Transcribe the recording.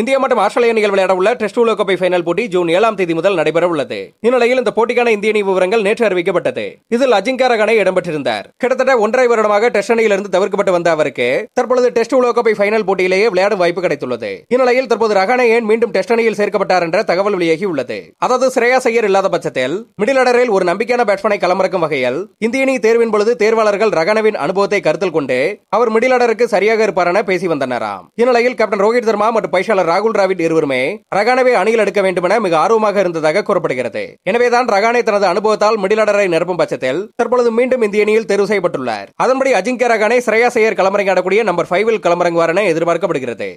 India மற்றும் ஆஸ்திரேலிய அணிகள் விளையாட உள்ள டெஸ்ட் உலகக்கோப்பை பைனல் போட்டி ஜூன் ஏழாம் தேதி முதல் நடைபெற உள்ளது இந்நிலையில் இந்த போட்டிக்கான இந்திய அணி விவரங்கள் நேற்று அறிவிக்கப்பட்டது இதில் அஜிங்கா ரகானே இடம்பெற்றிருந்தார் கிட்டத்தட்ட ஒன்றரை வருடமாக டெஸ்ட் அணியிலிருந்து தவிர்க்கப்பட்டு வந்த அவருக்கு தற்பொழுது டெஸ்ட் உலகக்கோப்பை பைனல் போட்டியிலேயே விளையாடும் வாய்ப்பு கிடைத்துள்ளது இந்நிலையில் தற்போது ரகானே ஏன் மீண்டும் டெஸ்ட் அணியில் சேர்க்கப்பட்டார் என்ற தகவல் வெளியாகி உள்ளது அதாவது சிறையா ஐயர் இல்லாத பட்சத்தில் மிடில் ஆர்டரில் ஒரு நம்பிக்கையான பேட்ஸ்மேனை களமிறக்கும் வகையில் இந்திய அணி தேர்வின் பொழுது தேர்வாளர்கள் ரகானவின் அனுபவத்தை கருத்தில் கொண்டு அவர் மிடில் ஆர்டருக்கு சரியாக இருப்பார் என பேசி வந்தனராம் இந்நிலையில் கேப்டன் ரோஹித் சர்மா மற்றும் பயிற்சியாளர் ராகுல் டிராவிட் இருவருமே ரகானவை அணியில் எடுக்க வேண்டும் என மிக ஆர்வமாக இருந்ததாக கூறப்படுகிறது எனவேதான் ரகானே தனது அனுபவத்தால் மிடில் ஆர்டரை நிரப்பும் பட்சத்தில் தற்பொழுது மீண்டும் இந்திய அணியில் தேர்வு செய்யப்பட்டுள்ளார் அதன்படி அஜிங்கிய ரகானே சிரேயா செய்யர் களமிறங்கி நம்பர் ஃபைவில் களமிறங்குவார் என எதிர்பார்க்கப்படுகிறது